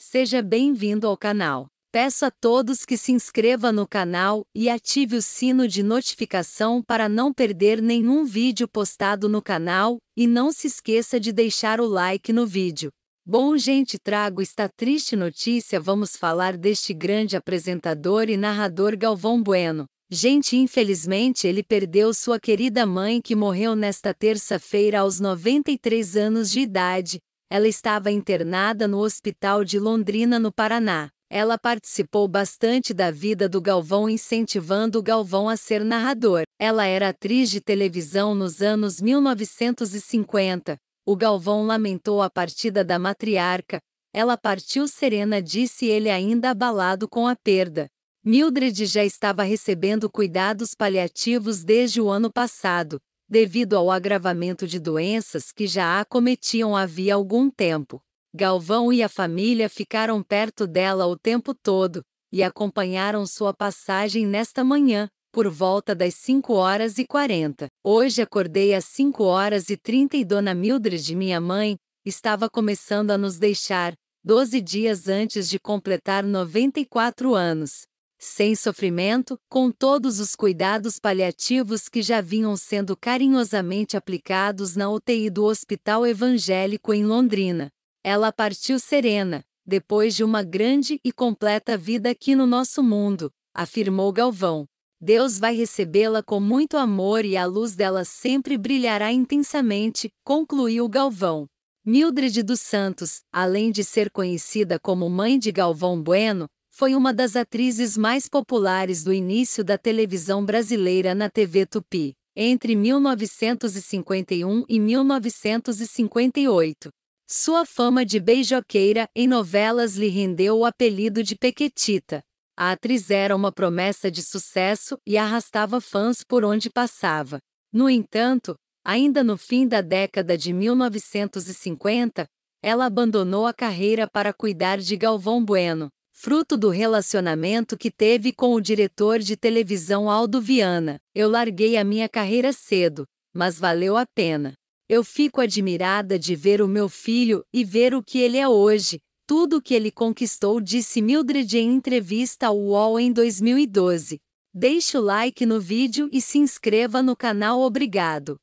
Seja bem-vindo ao canal. Peço a todos que se inscreva no canal e ative o sino de notificação para não perder nenhum vídeo postado no canal e não se esqueça de deixar o like no vídeo. Bom, gente, trago esta triste notícia. Vamos falar deste grande apresentador e narrador Galvão Bueno. Gente, infelizmente ele perdeu sua querida mãe que morreu nesta terça-feira aos 93 anos de idade, ela estava internada no hospital de Londrina, no Paraná. Ela participou bastante da vida do Galvão, incentivando o Galvão a ser narrador. Ela era atriz de televisão nos anos 1950. O Galvão lamentou a partida da matriarca. Ela partiu serena, disse ele, ainda abalado com a perda. Mildred já estava recebendo cuidados paliativos desde o ano passado devido ao agravamento de doenças que já a cometiam havia algum tempo. Galvão e a família ficaram perto dela o tempo todo e acompanharam sua passagem nesta manhã, por volta das 5 horas e 40. Hoje acordei às 5 horas e 30 e Dona Mildred, minha mãe, estava começando a nos deixar, 12 dias antes de completar 94 anos sem sofrimento, com todos os cuidados paliativos que já vinham sendo carinhosamente aplicados na UTI do Hospital Evangélico em Londrina. Ela partiu serena, depois de uma grande e completa vida aqui no nosso mundo, afirmou Galvão. Deus vai recebê-la com muito amor e a luz dela sempre brilhará intensamente, concluiu Galvão. Mildred dos Santos, além de ser conhecida como mãe de Galvão Bueno, foi uma das atrizes mais populares do início da televisão brasileira na TV Tupi, entre 1951 e 1958. Sua fama de beijoqueira em novelas lhe rendeu o apelido de Pequetita. A atriz era uma promessa de sucesso e arrastava fãs por onde passava. No entanto, ainda no fim da década de 1950, ela abandonou a carreira para cuidar de Galvão Bueno, fruto do relacionamento que teve com o diretor de televisão Aldo Viana. Eu larguei a minha carreira cedo, mas valeu a pena. Eu fico admirada de ver o meu filho e ver o que ele é hoje, tudo o que ele conquistou, disse Mildred em entrevista ao UOL em 2012. Deixe o like no vídeo e se inscreva no canal. Obrigado.